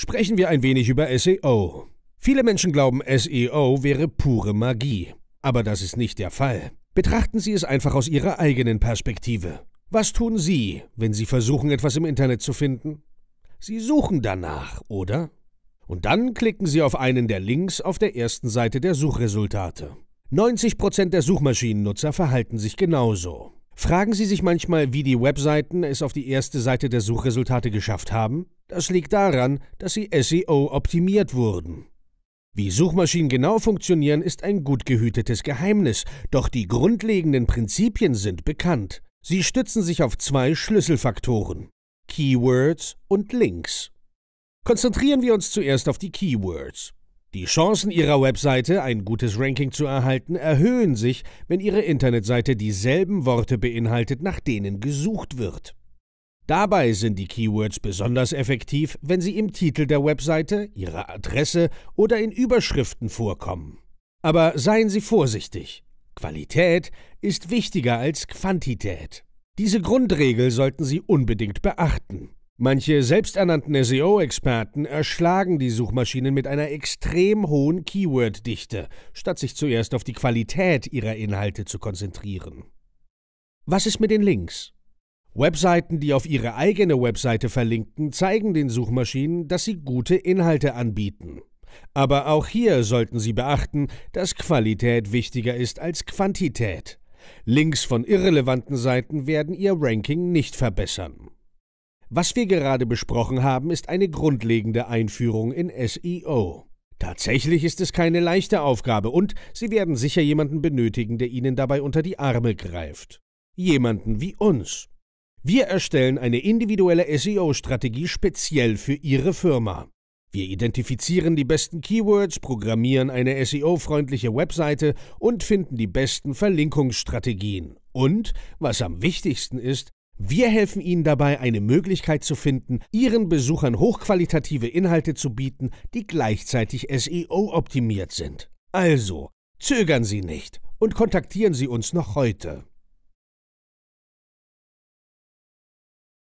Sprechen wir ein wenig über SEO. Viele Menschen glauben, SEO wäre pure Magie. Aber das ist nicht der Fall. Betrachten Sie es einfach aus Ihrer eigenen Perspektive. Was tun Sie, wenn Sie versuchen, etwas im Internet zu finden? Sie suchen danach, oder? Und dann klicken Sie auf einen der Links auf der ersten Seite der Suchresultate. 90% der Suchmaschinennutzer verhalten sich genauso. Fragen Sie sich manchmal, wie die Webseiten es auf die erste Seite der Suchresultate geschafft haben? Das liegt daran, dass sie SEO optimiert wurden. Wie Suchmaschinen genau funktionieren, ist ein gut gehütetes Geheimnis, doch die grundlegenden Prinzipien sind bekannt. Sie stützen sich auf zwei Schlüsselfaktoren Keywords und Links. Konzentrieren wir uns zuerst auf die Keywords. Die Chancen Ihrer Webseite, ein gutes Ranking zu erhalten, erhöhen sich, wenn Ihre Internetseite dieselben Worte beinhaltet, nach denen gesucht wird. Dabei sind die Keywords besonders effektiv, wenn sie im Titel der Webseite, ihrer Adresse oder in Überschriften vorkommen. Aber seien Sie vorsichtig. Qualität ist wichtiger als Quantität. Diese Grundregel sollten Sie unbedingt beachten. Manche selbsternannten SEO-Experten erschlagen die Suchmaschinen mit einer extrem hohen Keyword-Dichte, statt sich zuerst auf die Qualität ihrer Inhalte zu konzentrieren. Was ist mit den Links? Webseiten, die auf ihre eigene Webseite verlinken, zeigen den Suchmaschinen, dass sie gute Inhalte anbieten. Aber auch hier sollten Sie beachten, dass Qualität wichtiger ist als Quantität. Links von irrelevanten Seiten werden Ihr Ranking nicht verbessern. Was wir gerade besprochen haben, ist eine grundlegende Einführung in SEO. Tatsächlich ist es keine leichte Aufgabe und Sie werden sicher jemanden benötigen, der Ihnen dabei unter die Arme greift. Jemanden wie uns. Wir erstellen eine individuelle SEO-Strategie speziell für Ihre Firma. Wir identifizieren die besten Keywords, programmieren eine SEO-freundliche Webseite und finden die besten Verlinkungsstrategien. Und, was am wichtigsten ist, wir helfen Ihnen dabei, eine Möglichkeit zu finden, Ihren Besuchern hochqualitative Inhalte zu bieten, die gleichzeitig SEO-optimiert sind. Also, zögern Sie nicht und kontaktieren Sie uns noch heute.